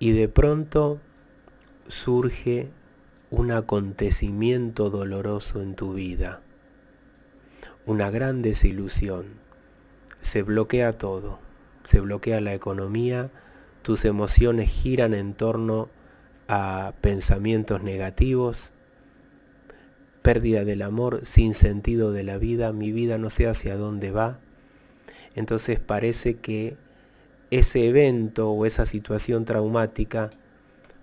y de pronto surge un acontecimiento doloroso en tu vida, una gran desilusión. Se bloquea todo, se bloquea la economía, tus emociones giran en torno a pensamientos negativos, pérdida del amor, sin sentido de la vida, mi vida no sé hacia dónde va. Entonces parece que ese evento o esa situación traumática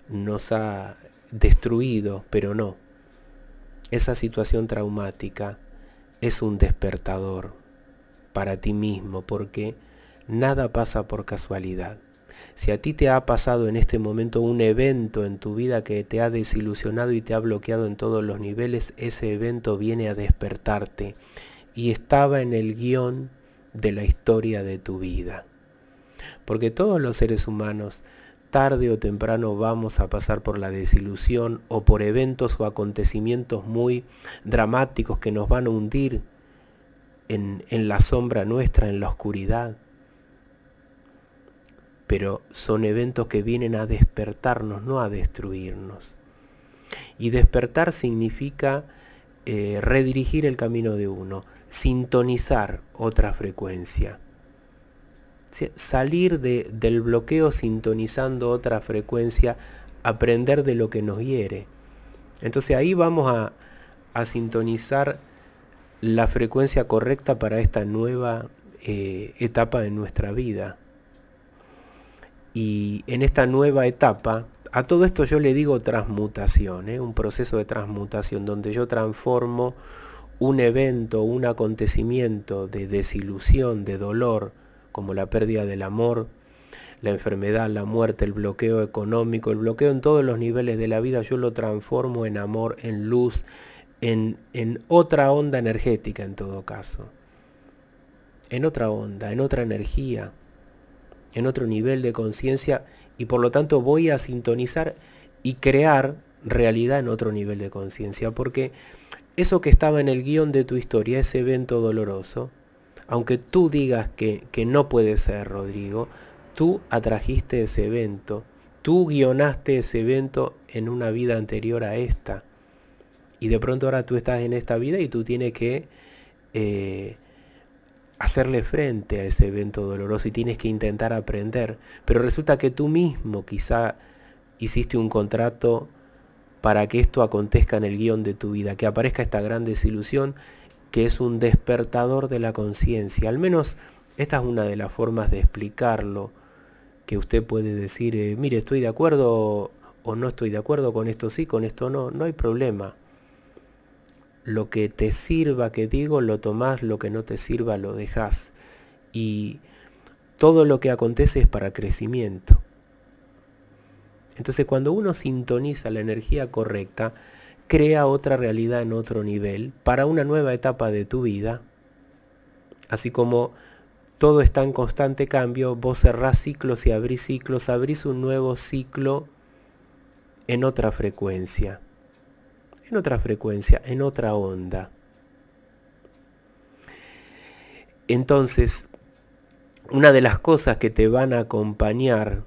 nos ha destruido, pero no. Esa situación traumática es un despertador para ti mismo porque nada pasa por casualidad. Si a ti te ha pasado en este momento un evento en tu vida que te ha desilusionado y te ha bloqueado en todos los niveles, ese evento viene a despertarte y estaba en el guión de la historia de tu vida. Porque todos los seres humanos, tarde o temprano, vamos a pasar por la desilusión o por eventos o acontecimientos muy dramáticos que nos van a hundir en, la sombra nuestra, en la oscuridad. Pero son eventos que vienen a despertarnos, no a destruirnos. Y despertar significa eh, redirigir el camino de uno, sintonizar otra frecuencia salir del bloqueo sintonizando otra frecuencia, aprender de lo que nos hiere. Entonces ahí vamos a, sintonizar la frecuencia correcta para esta nueva eh, etapa de nuestra vida. Y en esta nueva etapa, a todo esto yo le digo transmutación, ¿eh? un proceso de transmutación donde yo transformo un evento, un acontecimiento de desilusión, de dolor, como la pérdida del amor, la enfermedad, la muerte, el bloqueo económico, el bloqueo en todos los niveles de la vida, yo lo transformo en amor, en luz, en, en otra onda energética en todo caso, en otra onda, en otra energía, en otro nivel de conciencia y por lo tanto voy a sintonizar y crear realidad en otro nivel de conciencia, porque eso que estaba en el guión de tu historia, ese evento doloroso, aunque tú digas que, no puede ser, Rodrigo, tú atrajiste ese evento, tú guionaste ese evento en una vida anterior a esta. Y de pronto ahora tú estás en esta vida y tú tienes que eh, hacerle frente a ese evento doloroso y tienes que intentar aprender. Pero resulta que tú mismo quizá hiciste un contrato para que esto acontezca en el guión de tu vida, que aparezca esta gran desilusión que es un despertador de la conciencia. Al menos esta es una de las formas de explicarlo, que usted puede decir, eh, mire, estoy de acuerdo o no estoy de acuerdo con esto sí, con esto no, no hay problema. Lo que te sirva que digo lo tomás, lo que no te sirva lo dejás. Y todo lo que acontece es para crecimiento. Entonces cuando uno sintoniza la energía correcta, crea otra realidad en otro nivel para una nueva etapa de tu vida. Así como todo está en constante cambio, vos cerrás ciclos y abrís ciclos, abrís un nuevo ciclo en otra frecuencia, en otra frecuencia, en otra onda. Entonces, una de las cosas que te van a acompañar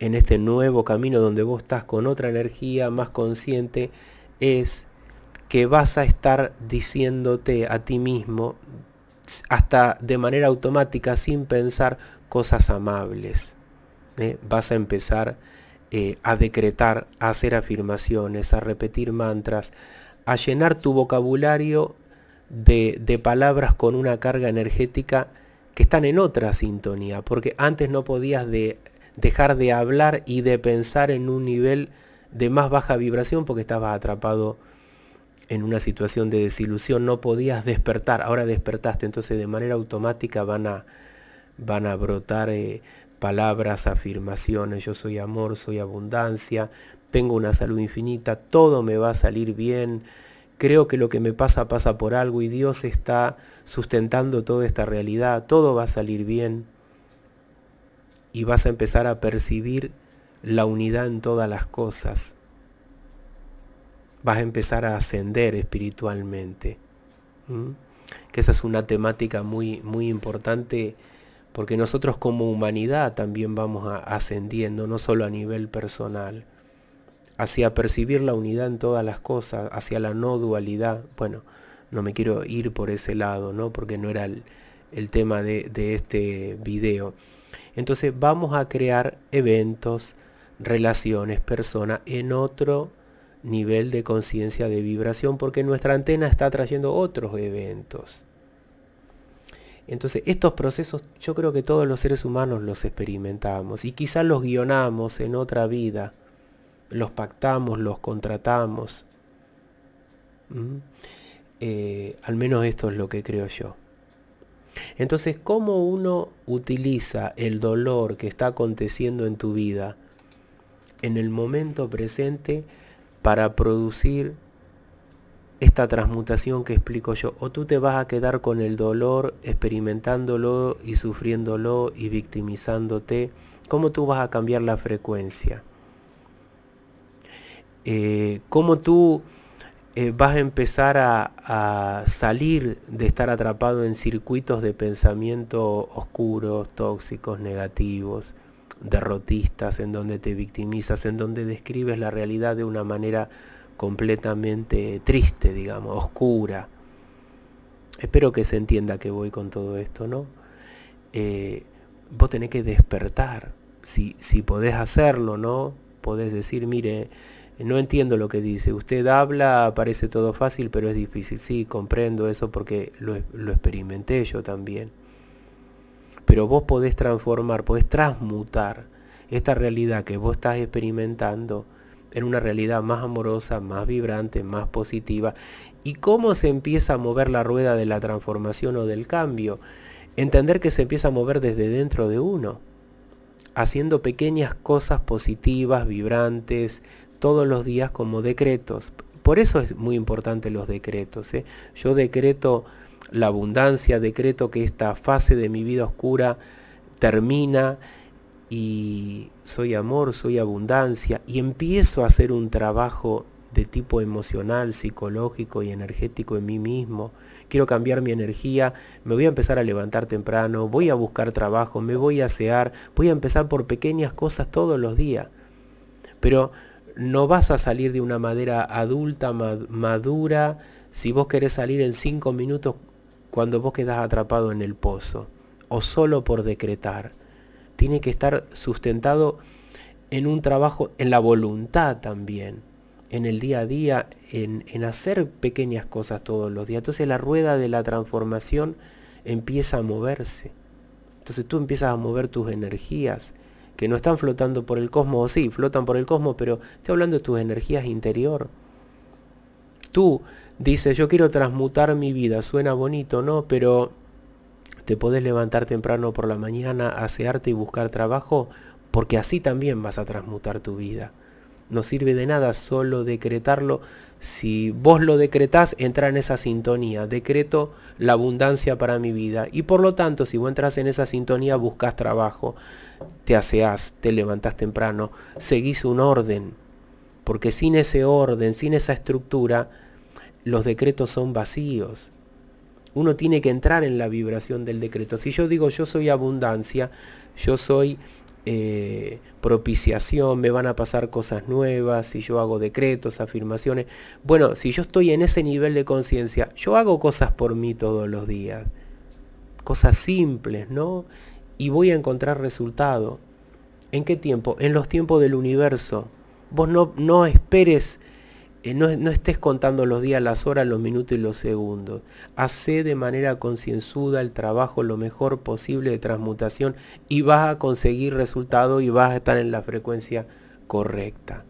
en este nuevo camino donde vos estás con otra energía más consciente es que vas a estar diciéndote a ti mismo, hasta de manera automática, sin pensar cosas amables. ¿eh? Vas a empezar eh, a decretar, a hacer afirmaciones, a repetir mantras, a llenar tu vocabulario de, palabras con una carga energética que están en otra sintonía, porque antes no podías de dejar de hablar y de pensar en un nivel de más baja vibración porque estabas atrapado en una situación de desilusión, no podías despertar, ahora despertaste, entonces de manera automática van a, van a brotar eh, palabras, afirmaciones, yo soy amor, soy abundancia, tengo una salud infinita, todo me va a salir bien, creo que lo que me pasa pasa por algo y Dios está sustentando toda esta realidad, todo va a salir bien y vas a empezar a percibir la unidad en todas las cosas. Vas a empezar a ascender espiritualmente. ¿Mm? Que esa es una temática muy, muy importante porque nosotros como humanidad también vamos a, ascendiendo, no solo a nivel personal, hacia percibir la unidad en todas las cosas, hacia la no dualidad. Bueno, no me quiero ir por ese lado, ¿no? Porque no era el, tema de, de este video. Entonces vamos a crear eventos, relaciones personas en otro nivel de conciencia de vibración porque nuestra antena está trayendo otros eventos. Entonces, estos procesos yo creo que todos los seres humanos los experimentamos y quizás los guionamos en otra vida, los pactamos, los contratamos. Eh, al menos esto es lo que creo yo. Entonces, ¿cómo uno utiliza el dolor que está aconteciendo en tu vida en el momento presente para producir esta transmutación que explico yo. O tú te vas a quedar con el dolor, experimentándolo y sufriéndolo y victimizándote. ¿Cómo tú vas a cambiar la frecuencia? Eh, ¿Cómo tú eh, vas a empezar a, salir de estar atrapado en circuitos de pensamiento oscuros, tóxicos, negativos? derrotistas, en donde te victimizas, en donde describes la realidad de una manera completamente triste, digamos, oscura. Espero que se entienda que voy con todo esto, ¿no? Eh, vos tenés que despertar, si, si podés hacerlo, ¿no? Podés decir, mire, no entiendo lo que dice, usted habla, parece todo fácil, pero es difícil. Sí, comprendo eso porque lo, lo experimenté yo también pero vos podés transformar, podés transmutar esta realidad que vos estás experimentando en una realidad más amorosa, más vibrante, más positiva. ¿Y cómo se empieza a mover la rueda de la transformación o del cambio? Entender que se empieza a mover desde dentro de uno, haciendo pequeñas cosas positivas, vibrantes, todos los días como decretos. Por eso es muy importante los decretos. ¿eh? Yo decreto la abundancia, decreto que esta fase de mi vida oscura termina y soy amor, soy abundancia y empiezo a hacer un trabajo de tipo emocional, psicológico y energético en mí mismo. Quiero cambiar mi energía, me voy a empezar a levantar temprano, voy a buscar trabajo, me voy a asear, voy a empezar por pequeñas cosas todos los días. Pero no vas a salir de una madera adulta, madura, si vos querés salir en cinco minutos cuando vos quedás atrapado en el pozo, o solo por decretar. Tiene que estar sustentado en un trabajo, en la voluntad también, en el día a día, en, hacer pequeñas cosas todos los días. Entonces la rueda de la transformación empieza a moverse. Entonces tú empiezas a mover tus energías, que no están flotando por el cosmos, o sí, flotan por el cosmos, pero estoy hablando de tus energías interior tú dices, yo quiero transmutar mi vida, suena bonito, ¿no? Pero te podés levantar temprano por la mañana, asearte y buscar trabajo, porque así también vas a transmutar tu vida. No sirve de nada solo decretarlo. Si vos lo decretás, entra en esa sintonía. Decreto la abundancia para mi vida. Y por lo tanto, si vos entras en esa sintonía, buscas trabajo, te aseás, te levantás temprano, seguís un orden. Porque sin ese orden, sin esa estructura, los decretos son vacíos. Uno tiene que entrar en la vibración del decreto. Si yo digo yo soy abundancia, yo soy eh, propiciación, me van a pasar cosas nuevas, si yo hago decretos, afirmaciones. Bueno, si yo estoy en ese nivel de conciencia, yo hago cosas por mí todos los días. Cosas simples, ¿no? Y voy a encontrar resultado. ¿En qué tiempo? En los tiempos del universo. Vos no, no esperes eh, no, estés contando los días, las horas, los minutos y los segundos. Hacé de manera concienzuda el trabajo lo mejor posible de transmutación y vas a conseguir resultados y vas a estar en la frecuencia correcta.